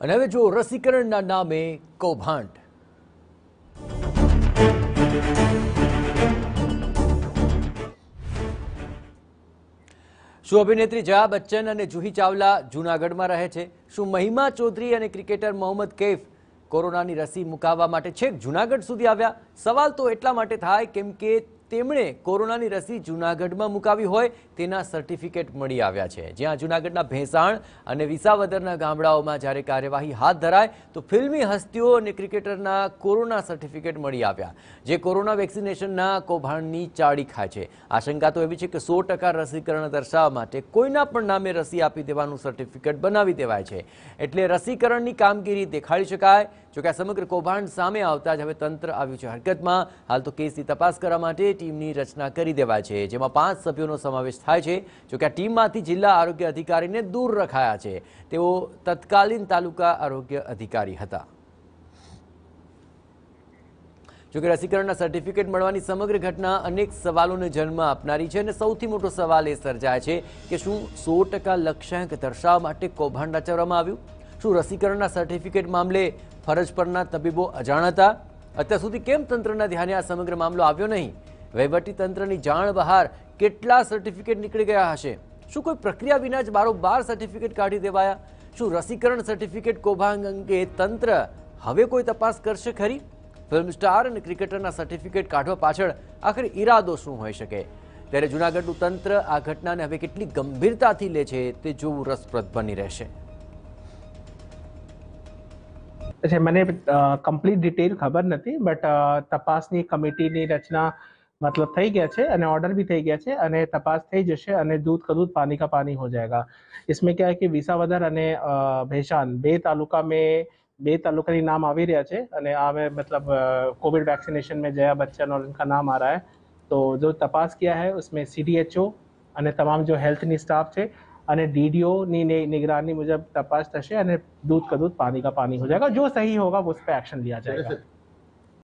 અને હવે જો રસીકરણના નામે કૌભાંડ શું અભિનેત્રી જયા બચ્ચન અને જુહી ચાવલા જૂનાગઢમાં રહે છે શું મહિમા ચૌધરી અને ક્રિકેટર મોહમ્મદ કૈફ કોરોનાની રસી મુકાવવા માટે છેક જૂનાગઢ સુધી આવ્યા સવાલ તો એટલા માટે થાય કેમ કે તેમણે કોરોનાની રસી જૂનાગઢમાં મુકાવી હોય તેના સર્ટિફિકેટ મળી આવ્યા છે જ્યાં જૂનાગઢના ભેંસાણ અને વિસાવદરના ગામડાઓમાં જ્યારે કાર્યવાહી હાથ ધરાય તો ફિલ્મી હસ્તીઓ અને ક્રિકેટરના કોરોના સર્ટિફિકેટ મળી આવ્યા જે કોરોના વેક્સિનેશનના કૌભાંડની ચાળી ખાય છે આશંકા તો એવી છે કે સો રસીકરણ દર્શાવવા માટે કોઈના પણ નામે રસી આપી દેવાનું સર્ટિફિકેટ બનાવી દેવાય છે એટલે રસીકરણની કામગીરી દેખાડી શકાય જો કે સમગ્ર કોભણ સામે આવતા જ્યારે તંત્ર આવ્યું છે હરકતમાં હાલ તો કેસની તપાસ કરવા માટે ટીમની રચના કરી દેવા છે જેમાં પાંચ સભ્યોનો સમાવેશ થાય છે જો કે આ ટીમમાંથી જિલ્લા આરોગ્ય અધિકારીને દૂર રાખાયા છે તેવો તત્કાલીન તાલુકા આરોગ્ય અધિકારી હતા જો કે રસીકરણના સર્ટિફિકેટ બનવાની સમગ્ર ઘટના અનેક સવાલોને જન્મ આપનારી છે અને સૌથી મોટો સવાલ એ સર્જાય છે કે શું 100% લક્ષ્યાંક દર્શાવવા માટે કોભણા ચૌરામાં આવ્યું શું રસીકરણના સર્ટિફિકેટ મામલે ફરજ પરના તબીબો અજાણતા અત્યાર સુધી કем તંત્રના ધ્યાને આ સમગ્ર મામલો આવ્યો નહીં વૈવટી તંત્રની જાણ બહાર કેટલા સર્ટિફિકેટ નીકળી ગયા છે શું કોઈ પ્રક્રિયા વિના જ બારોબાર સર્ટિફિકેટ કાઢી દેવાયા શું રસીકરણ સર્ટિફિકેટ કોભાંંગકે તંત્ર હવે કોઈ તપાસ કરશે ખરી ફિલ્મ સ્ટાર અને ક્રિકેટરના સર્ટિફિકેટ કાઢો પાછળ આખરે ઈરાદો શું હોઈ શકે ત્યારે જૂનાગઢનું તંત્ર આ ઘટનાને હવે કેટલી ગંભીરતાથી લે છે તે જોવું રસપ્રદ બની રહેશે જે મને કમ્પ્લીટ ડિટેલ ખબર નથી બટ તપાસની કમિટી ની રચના મતલબ થઈ ગયા છે અને ઓર્ડર ભી થઈ ગયા છે અને તપાસ થઈ જશે અને દૂધ કડૂત પાણી કા પાણી થઈ જશે इसमें क्या है कि वीसावदर અને ભેષાન બે તાલુકા મે બે તાલુકા ની નામ આવી રહ્યા છે અને આ મતલબ કોવિડ વેક્સિનેશન મે જે આ બચ્ચા નોર ઇન કા નામ આ رہا હે તો જો તપાસ કિયા હે उसमे सीडीएचओ અને તમામ જો હેલ્થની સ્ટાફ છે અને DDO ની નિગરાણી મુજે તપસ્ત્ર છે અને દૂધ કદુ પાણી કા પાણી હો જાયગા જો સહી હોગા વોસપે એક્શન દિયા જાએગા